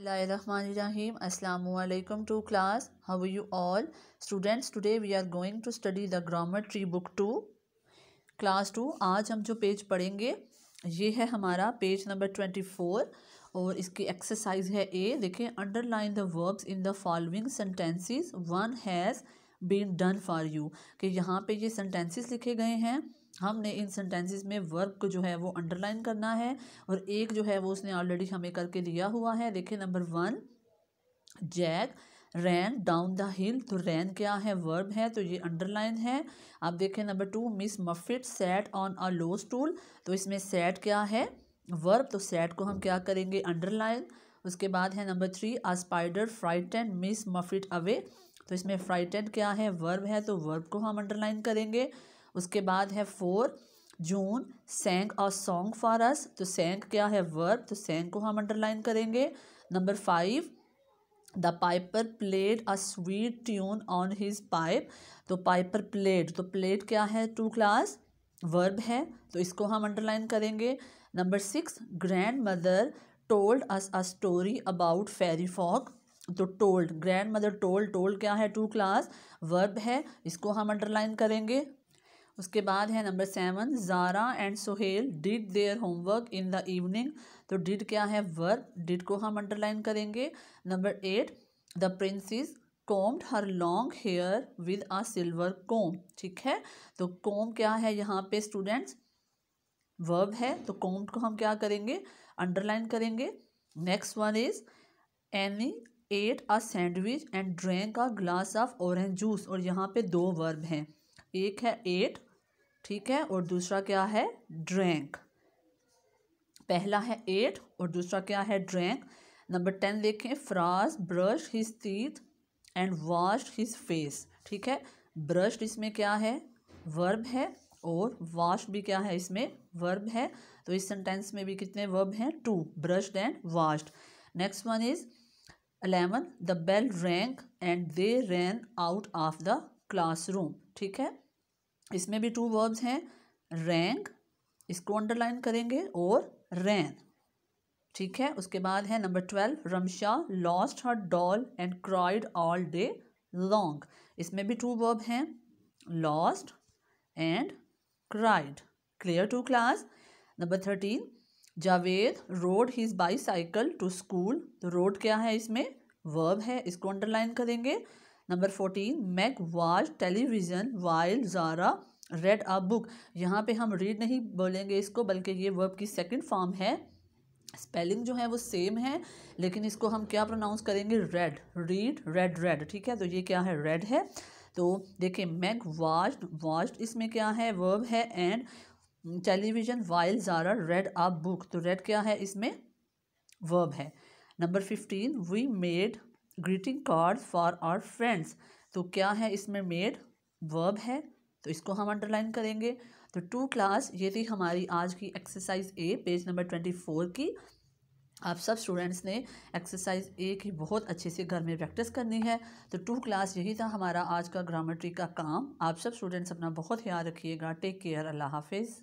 अल्लाम अल्लाम to class how you all students today we are going to study the grammar tree book two class two आज हम जो page पढ़ेंगे ये है हमारा पेज नंबर ट्वेंटी फोर और इसकी एक्सरसाइज है ए देखिए underline the verbs in the following sentences one has been done for you कि यहाँ पे ये सेंटेंसेस लिखे गए हैं हमने इन सेंटेंसेस में वर्ब को जो है वो अंडरलाइन करना है और एक जो है वो उसने ऑलरेडी हमें करके लिया हुआ है देखिए number one Jack ran down the hill तो रैन क्या है वर्ब है तो ये अंडरलाइन है आप देखें number two Miss Muffet sat on a low stool तो इसमें सेट क्या है वर्ब तो सेट को हम क्या करेंगे अंडरलाइन उसके बाद है number three a spider frightened Miss Muffet away तो इसमें फ्राइटेंड क्या है वर्ब है तो वर्ब को हम अंडरलाइन करेंगे उसके बाद है फोर जून सेंग और सॉन्ग फॉर अस तो सेंग क्या है वर्ब तो सेंग को हम अंडरलाइन करेंगे number five the piper played a sweet tune on his pipe तो पाइपर प्लेड तो प्लेड क्या है टू क्लास वर्ब है तो इसको हम अंडरलाइन करेंगे number six grandmother told us a story about fairy folk तो told grandmother told told क्या है टू क्लास वर्ब है इसको हम अंडरलाइन करेंगे उसके बाद है number seven Zara and Sohail did their homework in the evening तो डिड क्या है वर्क डिड को हम अंडरलाइन करेंगे number eight the princess combed her long hair with a silver comb ठीक है तो कोम क्या है यहाँ पे स्टूडेंट्स वर्ब है तो कॉम्ड को हम क्या करेंगे अंडरलाइन करेंगे next one is Annie ate a sandwich and drank a glass of orange juice और यहाँ पे दो वर्ब हैं एक है एट ठीक है और दूसरा क्या है ड्रैंक पहला है एट और दूसरा क्या है ड्रैंक नंबर टेन देखें फ्रास brush his teeth and wash his face ठीक है ब्रश इसमें क्या है वर्ब है और वॉश भी क्या है इसमें वर्ब है तो इस सेंटेंस में भी कितने वर्ब हैं two brushed and washed next one is eleven the bell rang and they ran out of the classroom ठीक है इसमें भी टू वर्ब्स हैं रैंक इसको अंडरलाइन करेंगे और रैन ठीक है उसके बाद है number twelve Ramsha lost her doll and cried all day long इसमें भी टू वर्ब हैं lost and cried clear to class number thirteen Javed rode his bicycle to school तो रोड क्या है इसमें वर्ब है इसको अंडरलाइन करेंगे number fourteen Mac watch television while Zara read a book यहाँ पे हम रीड नहीं बोलेंगे इसको बल्कि ये वर्ब की सेकंड फॉर्म है स्पेलिंग जो है वो सेम है लेकिन इसको हम क्या प्रोनाउंस करेंगे रेड रीड रेड रेड ठीक है तो ये क्या है रेड है तो देखिए मैक वॉच्ड वॉच्ड इसमें क्या है वर्ब है and television while Zara read a book तो रेड क्या है इसमें वर्ब है number fifteen we made greeting cards for our friends तो क्या है इसमें मेड वर्ब है तो इसको हम अंडरलाइन करेंगे तो टू क्लास ये थी हमारी आज की exercise A page number twenty four की आप सब स्टूडेंट्स ने एक्सरसाइज ए की बहुत अच्छे से घर में प्रैक्टिस करनी है तो टू क्लास यही था हमारा आज का ग्रामेट्री का काम आप सब स्टूडेंट्स अपना बहुत ख्याल रखिएगा टेक केयर अल्लाह हाफिज़